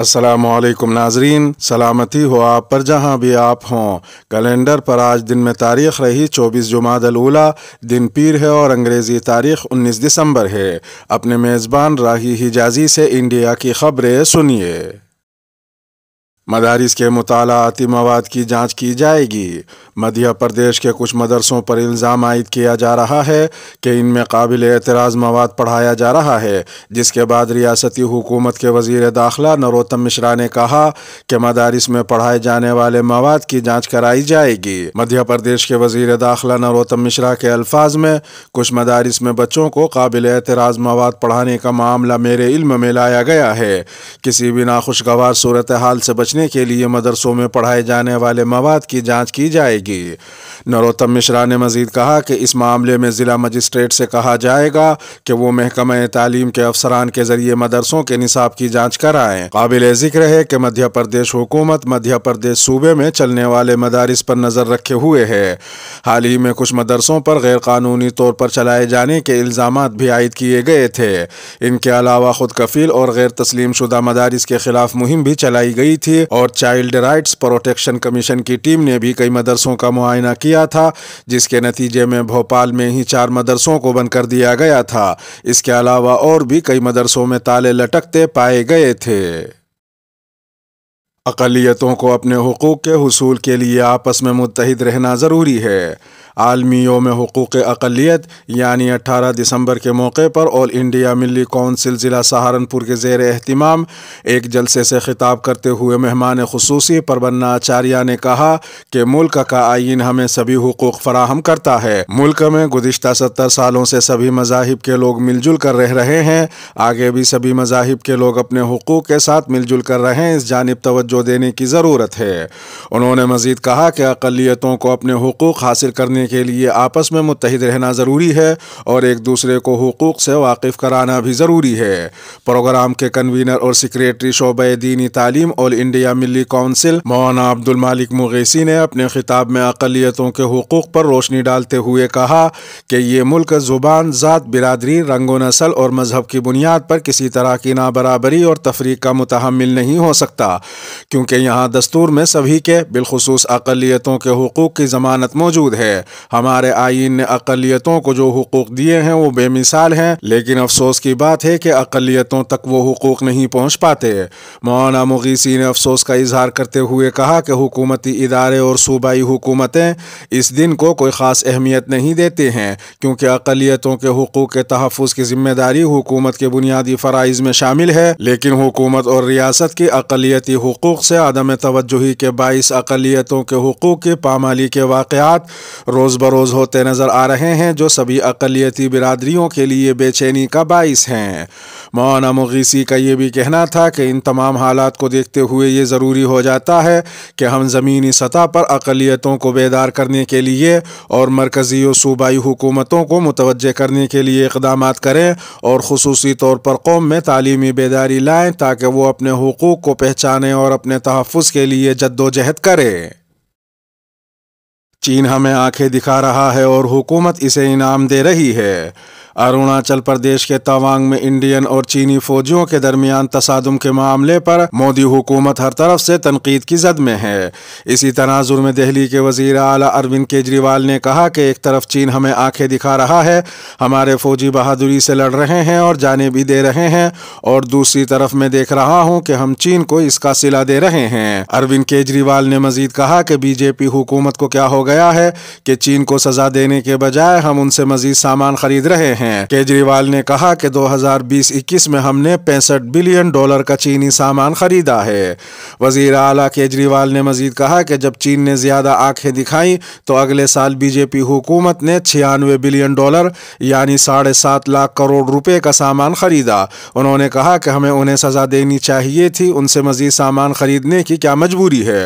असलम नाजरीन सलामती हो आप पर जहाँ भी आप हों कैलेंडर पर आज दिन में तारीख रही 24 अलूला दिन पीर है और अंग्रेज़ी तारीख 19 दिसंबर है अपने मेज़बान राही हिजाजी से इंडिया की खबरें सुनिए मदारिस के मुतालाती मवाद की जांच की जाएगी मध्य प्रदेश के कुछ मदरसों पर इल्ज़ाम आयद किया जा रहा है कि इनमें काबिल एतराज़ मवाद पढ़ाया जा रहा है जिसके बाद रियासती हुकूमत के वजीर दाखिला नरोत्तम मिश्रा ने कहा कि मदारिस में पढ़ाए जाने वाले मवाद की जाँच कराई जाएगी मध्य प्रदेश के वजीर दाखिला नरोत्तम मिश्रा के अल्फाज में कुछ मदारिस में बच्चों को काबिल एतराज़ मवाद पढ़ाने का मामला मेरे इल्म में लाया गया है किसी भी नाखुशगवार सूरत हाल से बच बचने के लिए मदरसों में पढ़ाए जाने वाले मवाद की जांच की जाएगी नरोत्तम मिश्रा ने मजीद कहा कि इस मामले में ज़िला मजिस्ट्रेट से कहा जाएगा कि वो महकमा तालीम के अफसरान के जरिए मदरसों के निसाब की जाँच कराएँ काबिल जिक्र है कि मध्य प्रदेश हुकूमत मध्य प्रदेश सूबे में चलने वाले मदारस पर नज़र रखे हुए है हाल ही में कुछ मदरसों पर गैरकानूनी तौर पर चलाए जाने के इल्ज़ाम भी आयद किए गए थे इनके अलावा खुद कफील और गैर तस्लीम शुदा मदारस के खिलाफ मुहिम भी चलाई गई थी और चाइल्ड राइट्स प्रोटेक्शन कमीशन की टीम ने भी कई मदरसों का मुआयना किया था जिसके नतीजे में भोपाल में ही चार मदरसों को बंद कर दिया गया था इसके अलावा और भी कई मदरसों में ताले लटकते पाए गए थे अकलीतों को अपने हकूक़ के हसूल के लिए आपस में मुतहद रहना ज़रूरी है आलमी योम हकूक़ अकलीत यानी अट्ठारह दिसंबर के मौके पर ऑल इंडिया मिली कौंसिल ज़िला सहारनपुर के जेर अहतमाम एक जलसे से खिताब करते हुए मेहमान खसूस परबन्ना आचार्य ने कहा कि मुल्क का आइन हमें सभी हकूक़ फराहम करता है मुल्क में गुज्त सत्तर सालों से सभी मजाहब के लोग मिलजुल कर रह रहे हैं आगे भी सभी मजाहब के लोग अपने हकूक़ के साथ मिलजुल कर रहे हैं इस जानब तोज्जो देने की ज़रूरत है उन्होंने मजीद कहा कि अकलीतों को अपने हकूक़ हासिल करने करने के लिए आपस में मुतहद रहना ज़रूरी है और एक दूसरे को हकूक़ से वाकिफ़ कराना भी ज़रूरी है प्रोग्राम के कन्वीनर और सक्रेटरी शोबे दीनी तालीम ऑल इंडिया मिली कौंसिल मौना अब्दुल मालिक मुगैसी ने अपने खिताब में अकलीतों के हकूक़ पर रोशनी डालते हुए कहा कि ये मुल्क ज़ुबान ज़ात बिरादरी रंगो नसल और मजहब की बुनियाद पर किसी तरह की नाबराबरी और तफरी का मुतहमल नहीं हो सकता क्योंकि यहाँ दस्तूर में सभी के बिलखसूस अकलीतों के हकूक़ की ज़मानत मौजूद है हमारे आइन ने अकलीतों को जो हकूक़ दिए हैं वो बेमिसाल हैं लेकिन अफसोस की बात है कि अकलीतों तक वो हकूक़ नहीं पहुँच पाते मौना मुगीसी ने अफसोस का इजहार करते हुए कहा कि हुकूमती इदारे और सूबाई हुकूमतें इस दिन को कोई ख़ास अहमियत नहीं देते हैं क्योंकि अकलीतों के हकूक़ के तहफ़ की ज़िम्मेदारी हुकूमत के बुनियादी फ़रज़ में शामिल है लेकिन हुकूमत और रियासत की अकलीती हकूक़ से आदम तोजही के बायस अकलीतों के हकूक़ की पामाली के वाक़ात रोज़ बरोज़ होते नज़र आ रहे हैं जो सभी अकलीती बिरादरीों के लिए बेचैनी का बायस हैं मौना मुगीसी का ये भी कहना था कि इन तमाम हालात को देखते हुए ये ज़रूरी हो जाता है कि हम ज़मीनी सतह पर अकलीतों को बेदार करने के लिए और मरकज़ी और सूबाई हुकूमतों को मुतवजह करने के लिए इकदाम करें और खसूस तौर पर कौम में तालीमी बेदारी लाएँ ताकि वो अपने हकूक़ को पहचानें और अपने तहफ़ के लिए जद्दोजहद करें चीन हमें आंखें दिखा रहा है और हुकूमत इसे इनाम दे रही है अरुणाचल प्रदेश के तवांग में इंडियन और चीनी फौजियों के दरमियान तसादम के मामले पर मोदी हुकूमत हर तरफ से तनकीद की जद में है इसी तनाजुर में दिल्ली के वजीर अला अरविंद केजरीवाल ने कहा कि एक तरफ चीन हमें आंखें दिखा रहा है हमारे फौजी बहादुरी से लड़ रहे हैं और जाने भी दे रहे हैं और दूसरी तरफ मैं देख रहा हूँ कि हम चीन को इसका सिला दे रहे हैं अरविंद केजरीवाल ने मजीद कहा कि बीजेपी हुकूमत को क्या हो गया है कि चीन को सजा देने के बजाय हम उनसे मजीद सामान खरीद रहे हैं हैं केजरीवाल ने कहा कि 2020-21 में हमने पैंसठ बिलियन डॉलर का चीनी सामान खरीदा है वजीर अला केजरीवाल ने मजीद कहा कि जब चीन ने ज्यादा आंखें दिखाई तो अगले साल बीजेपी हुकूमत ने छियानवे बिलियन डॉलर यानी साढ़े सात लाख करोड़ रुपए का सामान खरीदा उन्होंने कहा कि हमें उन्हें सजा देनी चाहिए थी उनसे मजीद सामान खरीदने की क्या मजबूरी है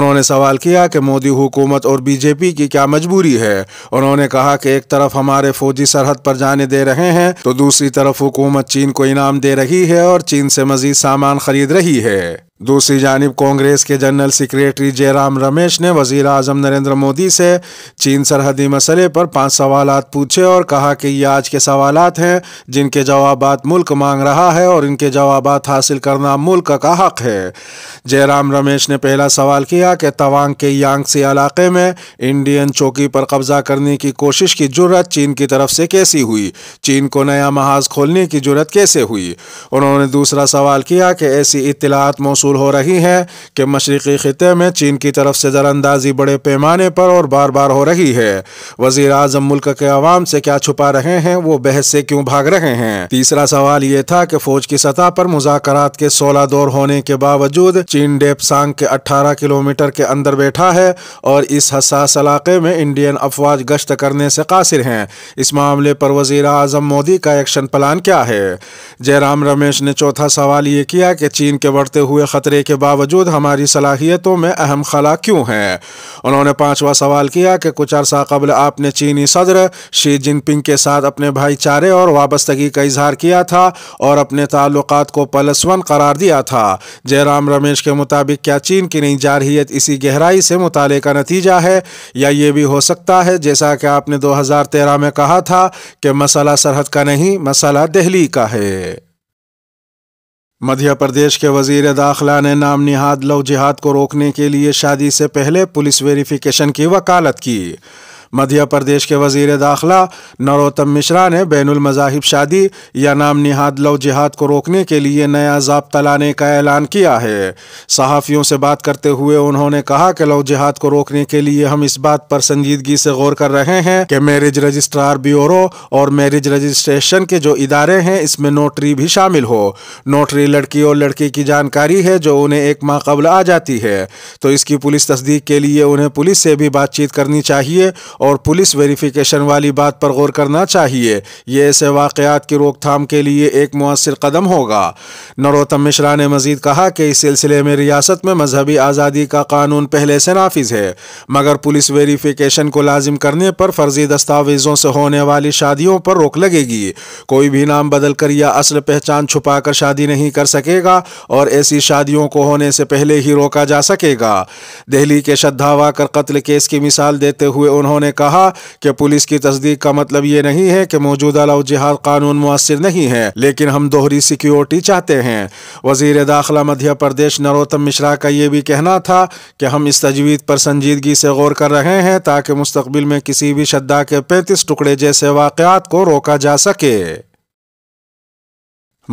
उन्होंने सवाल किया कि मोदी हुकूमत और बीजेपी की क्या मजबूरी है उन्होंने कहा कि एक तरफ हमारे फौजी सरहद पर जाने सामानें दे रहे हैं तो दूसरी तरफ हुकूमत चीन को इनाम दे रही है और चीन से मजीद सामान खरीद रही है दूसरी जानब कांग्रेस के जनरल सेक्रेटरी जयराम रमेश ने वजीर अजम नरेंद्र मोदी से चीन सरहदी मसले पर पांच सवाल पूछे और कहा कि ये आज के सवाल हैं जिनके जवाब मुल्क मांग रहा है और इनके जवाब हासिल करना मुल्क का हक है जयराम रमेश ने पहला सवाल किया कि तवांग के यांगसी इलाके में इंडियन चौकी पर कब्जा करने की कोशिश की जरूरत चीन की तरफ से कैसी हुई चीन को नया महाज खोलने की जरूरत कैसे हुई उन्होंने दूसरा सवाल किया कि ऐसी इतलात मौसू मौसू हो रही है कि मशरक़ी ख़त्े में चीन की तरफ से दरअंदाजी बड़े पैमाने पर और बार बार हो रही है वजी अजम मुल्क के आवाम से क्या छुपा रहे हैं वो बहस से क्यों भाग रहे हैं तीसरा सवाल ये था कि फौज की सतह पर मुजाकर के सोलह दौर होने के बावजूद चीन डेपसांग के अट्ठारह किलोमीटर के अंदर बैठा है और इस हसास इलाके में इंडियन अफवाज गश्त करने से कासिर हैं इस मामले पर वजीर अजम मोदी का एक्शन प्लान क्या है जयराम रमेश ने चौथा सवाल ये किया कि चीन के बढ़ते हुए खतरे के बावजूद हमारी सलाहियतों में अहम खला क्यों है उन्होंने पांचवा सवाल किया कि कुछ अरसा कबल आपने चीनी सदर शी जिनपिंग के साथ अपने भाईचारे और वाबस्तगी का इजहार किया था और अपने ताल्लुक को प्लस वन करार दिया था जयराम रमेश के मुताबिक क्या चीन की नई जारहीत इसी गहराई से मुताले का नतीजा है या ये भी हो सकता है जैसा कि आपने तेरह में कहा था कि मसला सरहद का नहीं मसला दहली का है मध्य प्रदेश के वजीर दाखिला ने नाम निहाद लव जिहाद को रोकने के लिए शादी से पहले पुलिस वेरिफिकेशन की वकालत की मध्य प्रदेश के वजीर दाखिला नरोत्तम मिश्रा ने बैन मज़ाहिब शादी या नाम निहाद लव जिहाद को रोकने के लिए नया जबता लाने का ऐलान किया है सहाफ़ियों से बात करते हुए उन्होंने कहा कि लव जिहाद को रोकने के लिए हम इस बात पर संजीदगी से गौर कर रहे हैं कि मैरिज रजिस्ट्रार ब्यूरो और मैरिज रजिस्ट्रेशन के जो इदारे हैं इसमें नोटरी भी शामिल हो नोटरी लड़की और लड़के की जानकारी है जो उन्हें एक माह कबल आ जाती है तो इसकी पुलिस तस्दीक के लिए उन्हें पुलिस से भी बातचीत करनी चाहिए और पुलिस वेरिफिकेशन वाली बात पर गौर करना चाहिए ये ऐसे वाक़ात की रोकथाम के लिए एक मौसर कदम होगा नरोत्तम मिश्रा ने मजीद कहा कि इस सिलसिले में रियासत में मजहबी आज़ादी का कानून पहले से नाफिज है मगर पुलिस वेरीफिकेशन को लाजिम करने पर फर्जी दस्तावेज़ों से होने वाली शादियों पर रोक लगेगी कोई भी नाम बदल कर या असल पहचान छुपा कर शादी नहीं कर सकेगा और ऐसी शादियों को होने से पहले ही रोका जा सकेगा दिल्ली के श्रद्धावा कर कत्ल केस की मिसाल देते हुए उन्होंने ने कहा कि पुलिस की तस्दीक का मतलब ये नहीं है कि मौजूदा लव जिहाद कानून मुसर नहीं है लेकिन हम दोहरी सिक्योरिटी चाहते हैं वजीर दाखिला मध्य प्रदेश नरोत्तम मिश्रा का ये भी कहना था कि हम इस तजवीज़ पर संजीदगी से गौर कर रहे हैं ताकि मुस्तबिल में किसी भी शद्दा के पैंतीस टुकड़े जैसे वाक़ात को रोका जा सके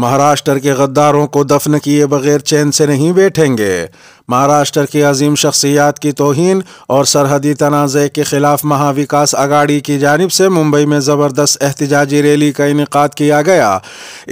महाराष्ट्र के गद्दारों को दफन किए बगैर चैन से नहीं बैठेंगे महाराष्ट्र की अजीम शख्सियात की तोहन और सरहदी तनाज़े के खिलाफ महाविकास अगाड़ी की जानब से मुंबई में ज़बरदस्त एहतजाजी रैली का इनका किया गया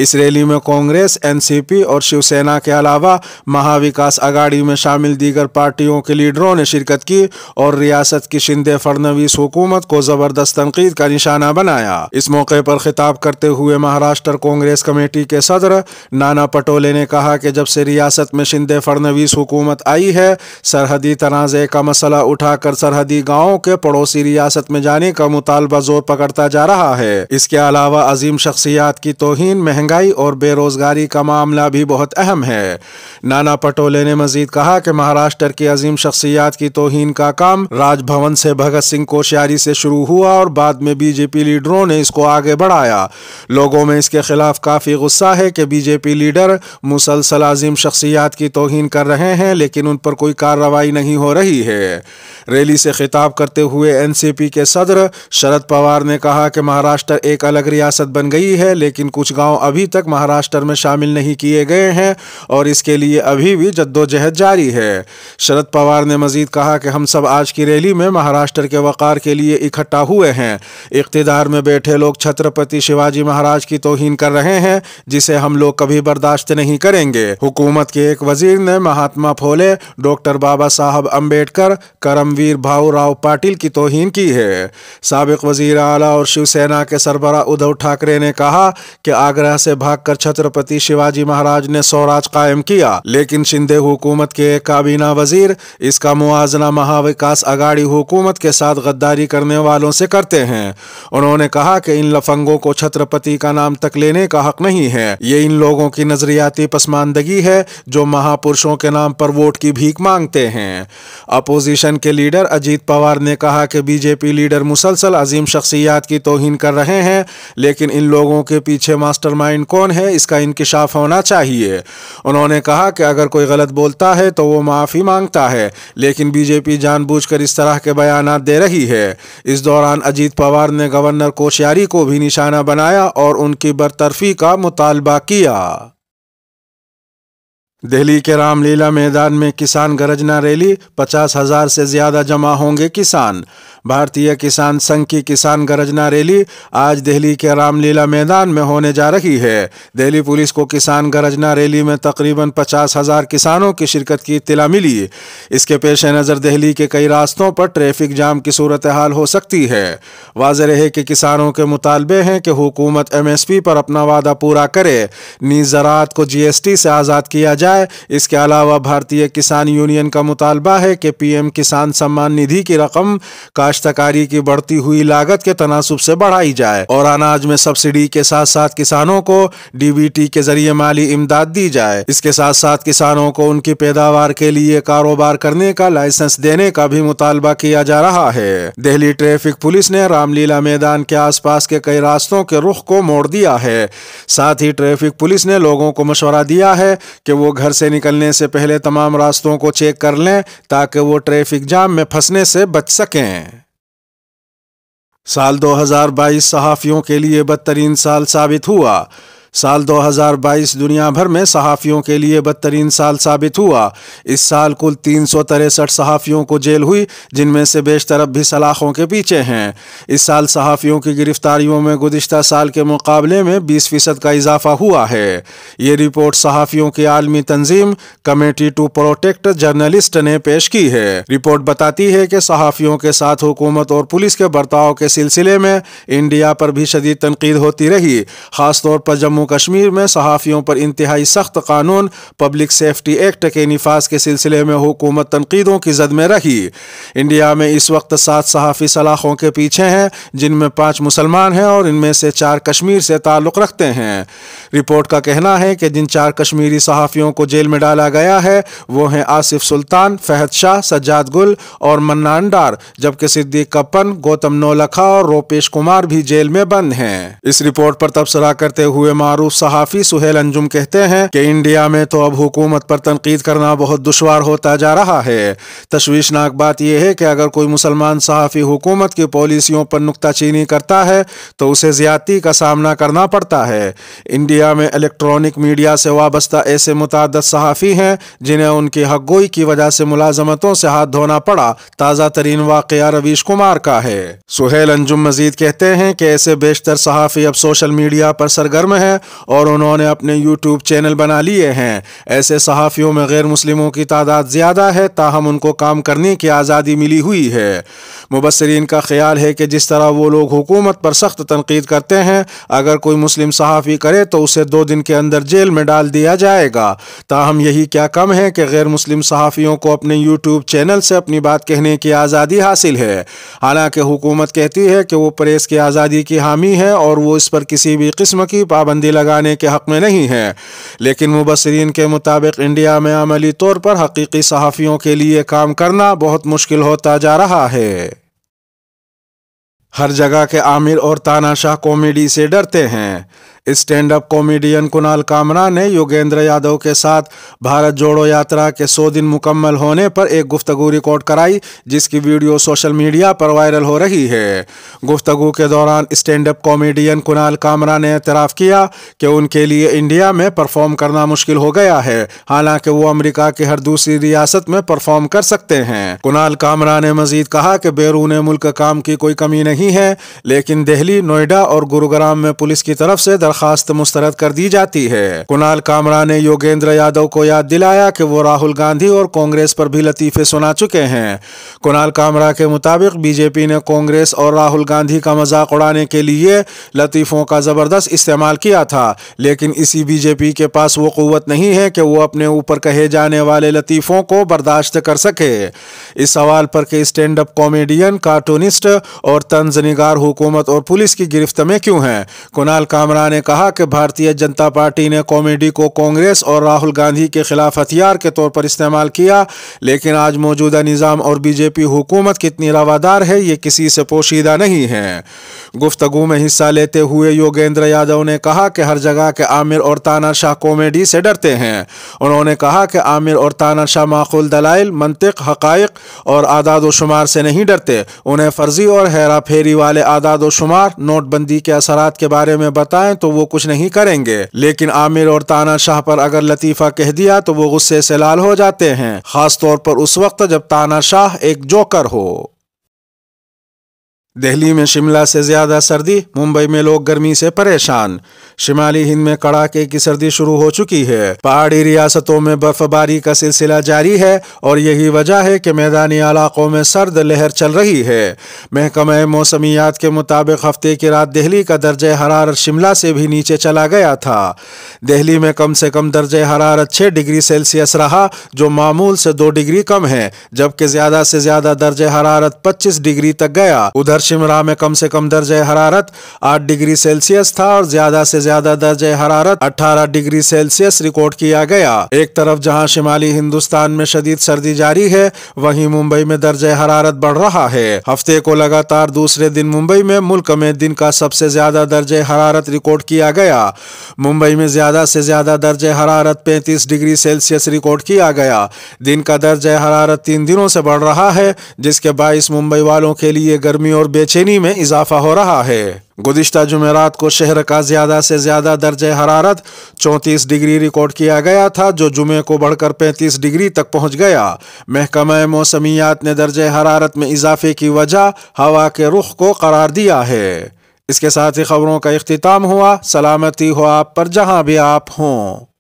इस रैली में कांग्रेस एन सी पी और शिवसेना के अलावा महाविकास अगाड़ी में शामिल दीगर पार्टियों के लीडरों ने शिरकत की और रियासत की शिंदे फडनवीस हुकूमत को ज़बरदस्त तनकीद का निशाना बनाया इस मौके पर खिताब करते हुए महाराष्ट्र कांग्रेस कमेटी के सदर नाना पटोले ने कहा कि जब से रियासत में शिंदे फडनवीस हुकूमत आई है सरहदी तनाज़े का मसला उठाकर सरहदी गाँव के पड़ोसी रियासत में जाने का मुतालबा जोर पकड़ता जा रहा है इसके अलावा अजीम शख्सियात की तोहन महंगाई और बेरोज़गारी का मामला भी बहुत अहम है नाना पटोले ने मजीद कहा कि महाराष्ट्र की अजीम शख्सियात की तोहन का काम राजभवन से भगत सिंह कोश्यारी से शुरू हुआ और बाद में बीजेपी लीडरों ने इसको आगे बढ़ाया लोगों में इसके खिलाफ काफ़ी गुस्सा है कि बीजेपी लीडर मुसलसल अजीम शख्सियात की तोहन कर रहे हैं लेकिन लेकिन उन पर कोई कार्रवाई नहीं हो रही है रैली से खिताब करते हुए एनसीपी के सदर शरद पवार ने कहा कि महाराष्ट्र एक अलग रियासत बन गई है लेकिन कुछ गांव अभी तक महाराष्ट्र में शामिल नहीं किए गए हैं और इसके लिए अभी भी जद्दोजहद जारी है शरद पवार ने मजीद कहा कि हम सब आज की रैली में महाराष्ट्र के वक़ार के लिए इकट्ठा हुए हैं इकतदार में बैठे लोग छत्रपति शिवाजी महाराज की तोहन कर रहे हैं जिसे हम लोग कभी बर्दाश्त नहीं करेंगे हुकूमत के एक वजीर ने महात्मा फोले ने डॉक्टर बाबा साहब अम्बेडकर करमवीर भाऊराव पाटिल की तोहन की है सबक वजीर अला और शिवसेना के सरबरा उद्धव ठाकरे ने कहा कि आगरा से भागकर छत्रपति शिवाजी महाराज ने स्वराज कायम किया लेकिन शिंदे हुकूमत के एक काबीना वजीर इसका मुआजना महाविकास अगाड़ी हुकूमत के साथ गद्दारी करने वालों से करते हैं उन्होंने कहा कि इन लफंगों को छत्रपति का नाम तक लेने का हक नहीं है ये इन लोगों की नजरियाती पसमानदगी है जो महापुरुषों के नाम पर वोट वोट की भीख मांगते हैं अपोजिशन के लीडर अजीत पवार ने कहा कि बीजेपी लीडर मुसलसल अजीम शख्सियात की तोहिन कर रहे हैं लेकिन इन लोगों के पीछे मास्टरमाइंड कौन है इसका इंकशाफ होना चाहिए उन्होंने कहा कि अगर कोई गलत बोलता है तो वो माफ़ी मांगता है लेकिन बीजेपी जानबूझकर इस तरह के बयान दे रही है इस दौरान अजीत पवार ने गवर्नर कोश्यारी को भी निशाना बनाया और उनकी बरतरफी का मुतालबा किया दिल्ली के रामलीला मैदान में किसान गरजना रैली पचास हजार से ज्यादा जमा होंगे किसान भारतीय किसान संघ की किसान गरजना रैली आज दिल्ली के रामलीला मैदान में होने जा रही है दिल्ली पुलिस को किसान गरजना रैली में तकरीबन पचास हजार किसानों की शिरकत की इतला मिली इसके पेश नज़र दिल्ली के कई रास्तों पर ट्रैफिक जाम की सूरत हाल हो सकती है वाज है कि किसानों के मुतालबे हैं कि हुकूमत एम एस पी पर अपना वादा पूरा करे नीज ज़रात को जी एस टी से आज़ाद किया जाए है इसके अलावा भारतीय किसान यूनियन का मुतालबा है कि पीएम किसान सम्मान निधि की रकम काश्तकारी की बढ़ती हुई लागत के तनासब से बढ़ाई जाए और अनाज में सब्सिडी के साथ साथ किसानों को डीबीटी के जरिए माली इमदाद दी जाए इसके साथ साथ किसानों को उनकी पैदावार के लिए कारोबार करने का लाइसेंस देने का भी मुतालबा किया जा रहा है दिल्ली ट्रैफिक पुलिस ने रामलीला मैदान के आसपास के कई रास्तों के रुख को मोड़ दिया है साथ ही ट्रैफिक पुलिस ने लोगों को मशवरा दिया है कि वो घर से निकलने से पहले तमाम रास्तों को चेक कर लें ताकि वो ट्रैफिक जाम में फंसने से बच सकें साल 2022 सहाफ़ियों के लिए बदतरीन साल साबित हुआ साल 2022 दुनिया भर में सहाफ़ियों के लिए बदतरीन साल साबित हुआ इस साल कुल तीन सौ तिरसठ सहाफ़ियों को जेल हुई जिनमें से बेशतर अब भी सलाखों के पीछे हैं इस साल सहाफ़ियों की गिरफ्तारियों में गुजशत साल के मुकाबले में बीस फ़ीसद का इजाफा हुआ है ये रिपोर्ट सहाफ़ियों की आलमी तंजीम कमेटी टू प्रोटेक्ट जर्नलिस्ट ने पेश की है रिपोर्ट बताती है कि सहाफ़ियों के साथ हुकूमत और पुलिस के बर्ताव के सिलसिले में इंडिया पर भी शदीद तनकीद होती रही खासतौर पर जम्मू जम्मू कश्मीर में सहाफ़ियों पर इंतहाई सख्त कानून पब्लिक सेफ्टी एक्ट के नफाज के सिलसिले में हुकूमत तनकीदों की जद में रही इंडिया में इस वक्त सात सहाफ़ी सलाखों के पीछे हैं जिनमें पाँच मुसलमान हैं और इनमें से चार कश्मीर से ताल्लुक़ रखते हैं रिपोर्ट का कहना है कि जिन चार कश्मीरी सहाफ़ियों को जेल में डाला गया है वो हैं आसिफ सुल्तान फहद शाह सज्जाद गुल और मन्नाडार जबकि सिद्दीक कपन गौतम नौलखा और रोपेश कुमार भी जेल में बंद हैं इस रिपोर्ट पर तबसरा करते हुए मार मारूफ सहाफ़ी सुहेल अंजुम कहते हैं कि इंडिया में तो अब हुकूमत पर तनकीद करना बहुत दुशवार होता जा रहा है तशवीशनाक बात यह है कि अगर कोई मुसलमान सहाफ़ी हुकूमत की पॉलिसियों पर नुकताचीनी करता है तो उसे ज़्यादती का सामना करना पड़ता है इंडिया में इलेक्ट्रॉनिक मीडिया से वाबस्ता ऐसे मुतद सहाफ़ी हैं जिन्हें उनकी हकगोई की वजह से मुलाजमतों से हाथ धोना पड़ा ताज़ा तरीन वाक़ रवीश कुमार का है सुहेल अंजुम मजीद कहते हैं कि ऐसे बेशतर सहाफ़ी अब सोशल मीडिया पर सरगर्म है और उन्होंने अपने यूट्यूब चैनल बना लिए हैं ऐसे सहाफ़ियों में गैर मुस्लिमों की तादाद ज़्यादा है ताहम उनको काम करने की आज़ादी मिली हुई है मुबसरीन का ख्याल है कि जिस तरह वो लोग हुकूमत पर सख्त तनकीद करते हैं अगर कोई मुस्लिम सहाफ़ी करे तो उसे दो दिन के अंदर जेल में डाल दिया जाएगा ताहम यही क्या कम है कि गैर मुस्लिम सहाफ़ियों को अपने यूट्यूब चैनल से अपनी बात कहने की आज़ादी हासिल है हालांकि हुकूमत कहती है कि वो प्रेस की आज़ादी की हामी है और वो इस पर किसी भी किस्म की पाबंदी लगाने के हक़ में नहीं है लेकिन मुबसरीन के मुताबिक इंडिया में अमली तौर पर हकीकी सहाफ़ियों के लिए काम करना बहुत मुश्किल होता जा रहा है हर जगह के आमिर और तानाशाह कॉमेडी से डरते हैं stand up comedian Kunal Kamra ने योगेंद्र यादव के साथ भारत जोड़ो यात्रा के 100 दिन मुकम्मल होने पर एक गुफ्तगु रिकॉर्ड कराई जिसकी वीडियो सोशल मीडिया पर वायरल हो रही है गुफ्तगु के दौरान stand up comedian Kunal Kamra ने एतराफ़ किया कि उनके लिए इंडिया में परफॉर्म करना मुश्किल हो गया है हालांकि वो अमरीका की हर दूसरी रियासत में परफॉर्म कर सकते हैं कुणाल कामरा ने मजीद कहा कि बैरून मुल्क काम की कोई कमी नहीं है लेकिन दिल्ली नोएडा और गुरुग्राम में पुलिस की तरफ से दरखास्त मुस्तरद कर दी जाती है कुणाल कामरा ने योगेंद्र यादव को याद दिलाया कि वो राहुल गांधी और कांग्रेस पर भी लतीफे सुना चुके हैं कुणाल कामरा के मुताबिक बीजेपी ने कांग्रेस और राहुल गांधी का मजाक उड़ाने के लिए लतीफ़ों का ज़बरदस्त इस्तेमाल किया था लेकिन इसी बीजेपी के पास वो क़वत नहीं है कि वो अपने ऊपर कहे जाने वाले लतीफ़ों को बर्दाश्त कर सके इस सवाल पर कि स्टैंड अप कॉमेडियन कार्टूनिस्ट और तंज निगार हुकूमत और पुलिस की गिरफ्त में क्यों हैं कुणाल कामरा ने कहा कि भारतीय जनता पार्टी ने कॉमेडी को कांग्रेस और राहुल गांधी के खिलाफ हथियार के तौर पर इस्तेमाल किया लेकिन आज मौजूदा निज़ाम और बीजेपी हुकूमत कितनी रवादार है ये किसी से पोशीदा नहीं है गुफ्तगु में हिस्सा लेते हुए योगेंद्र यादव ने कहा कि हर जगह के आमिर और तानाशाह कॉमेडी से डरते हैं उन्होंने कहा कि आमिर और तानाशाह माखुल दलाइल मंतिक हकाइक और आदाद व शुमार से नहीं डरते उन्हें फर्जी और हेरा फेरी वाले आदाद व शुमार नोटबंदी के असरात के बारे में बताएं तो वो कुछ नहीं करेंगे लेकिन आमिर और ताना शाह पर अगर लतीफा कह दिया तो वो गुस्से से लाल हो जाते हैं खास तौर पर उस वक्त जब ताना शाह एक जोकर हो दिल्ली में शिमला से ज्यादा सर्दी मुंबई में लोग गर्मी से परेशान शिमाली हिंद में कड़ाके की सर्दी शुरू हो चुकी है पहाड़ी रियासतों में बर्फबारी का सिलसिला जारी है और यही वजह है कि मैदानी इलाकों में सर्द लहर चल रही है महकमे मौसमियात के मुताबिक हफ्ते की रात दिल्ली का दर्ज हरारत शिमला से भी नीचे चला गया था दिल्ली में कम से कम दर्ज हरारत छः डिग्री सेल्सियस रहा जो मामूल से दो डिग्री कम है जबकि ज्यादा से ज्यादा दर्ज हरारत पच्चीस डिग्री तक गया उधर शिमला में कम से कम दर्ज हरारत आठ डिग्री सेल्सियस था और ज्यादा से ज्यादा दर्ज हरारत अठारह डिग्री सेल्सियस रिकॉर्ड किया गया एक तरफ जहाँ शिमाली हिंदुस्तान में शदीद सर्दी जारी है वहीं मुंबई में दर्ज हरारत बढ़ रहा है हफ्ते को लगातार दूसरे दिन मुंबई में मुल्क में दिन का सबसे ज्यादा दर्ज हरारत रिकॉर्ड किया गया मुंबई में ज्यादा से ज्यादा दर्ज हरारत पैंतीस डिग्री सेल्सियस रिकॉर्ड किया गया दिन का दर्ज हरारत तीन दिनों से बढ़ रहा है जिसके बाईस मुंबई वालों के लिए गर्मी और बेचैनी में इजाफा हो रहा है गुजशत जुमेरात को शहर का ज़्यादा से ज़्यादा दर्ज हरारत 34 डिग्री रिकॉर्ड किया गया था जो जुमे को बढ़कर 35 डिग्री तक पहुंच गया महकमा मौसमियात ने दर्ज हरारत में इजाफे की वजह हवा के रुख को करार दिया है इसके साथ ही खबरों का अख्ताम हुआ सलामती हो आप पर जहाँ भी आप हों